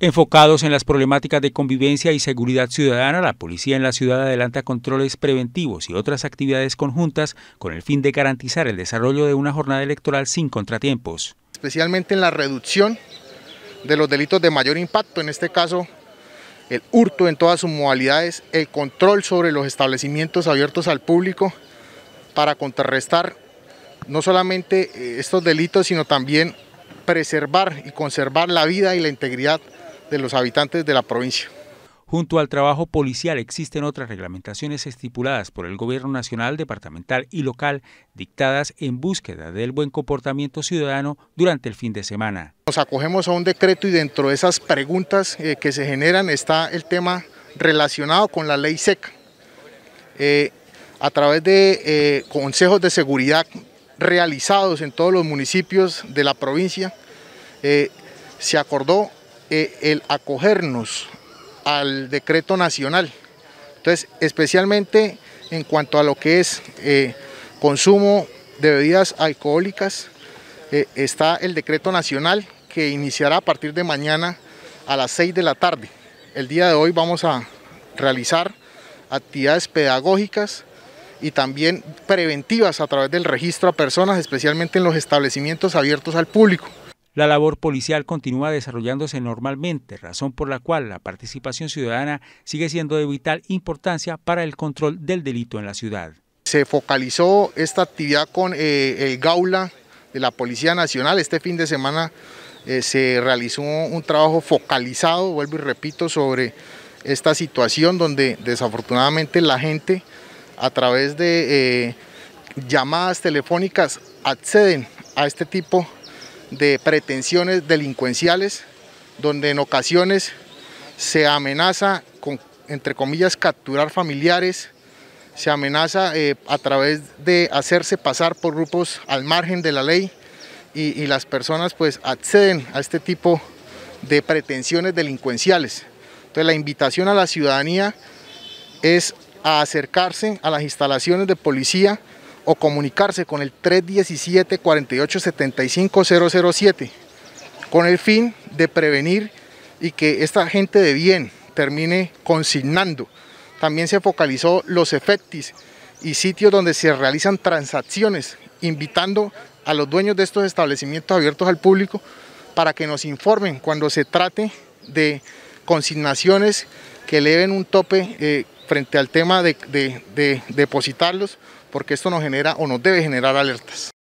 Enfocados en las problemáticas de convivencia y seguridad ciudadana, la policía en la ciudad adelanta controles preventivos y otras actividades conjuntas con el fin de garantizar el desarrollo de una jornada electoral sin contratiempos. Especialmente en la reducción de los delitos de mayor impacto, en este caso el hurto en todas sus modalidades, el control sobre los establecimientos abiertos al público para contrarrestar no solamente eh, estos delitos, sino también preservar y conservar la vida y la integridad de los habitantes de la provincia. Junto al trabajo policial existen otras reglamentaciones estipuladas por el Gobierno Nacional, Departamental y Local, dictadas en búsqueda del buen comportamiento ciudadano durante el fin de semana. Nos acogemos a un decreto y dentro de esas preguntas eh, que se generan está el tema relacionado con la ley seca. Eh, a través de eh, consejos de seguridad realizados en todos los municipios de la provincia, se acordó eh, el acogernos al decreto nacional. Entonces, especialmente en cuanto a lo que es eh, consumo de bebidas alcohólicas, eh, está el decreto nacional que iniciará a partir de mañana a las 6 de la tarde. El día de hoy vamos a realizar actividades pedagógicas y también preventivas a través del registro a personas, especialmente en los establecimientos abiertos al público. La labor policial continúa desarrollándose normalmente, razón por la cual la participación ciudadana sigue siendo de vital importancia para el control del delito en la ciudad. Se focalizó esta actividad con eh, el Gaula de la Policía Nacional. Este fin de semana eh, se realizó un trabajo focalizado, vuelvo y repito, sobre esta situación donde desafortunadamente la gente a través de eh, llamadas telefónicas acceden a este tipo de de pretensiones delincuenciales, donde en ocasiones se amenaza con, entre comillas, capturar familiares, se amenaza eh, a través de hacerse pasar por grupos al margen de la ley y, y las personas pues acceden a este tipo de pretensiones delincuenciales. Entonces la invitación a la ciudadanía es a acercarse a las instalaciones de policía o comunicarse con el 317 4875007 con el fin de prevenir y que esta gente de bien termine consignando. También se focalizó los efectis y sitios donde se realizan transacciones, invitando a los dueños de estos establecimientos abiertos al público para que nos informen cuando se trate de consignaciones que eleven un tope eh, frente al tema de, depositarlos, porque esto nos genera o nos debe generar alertas.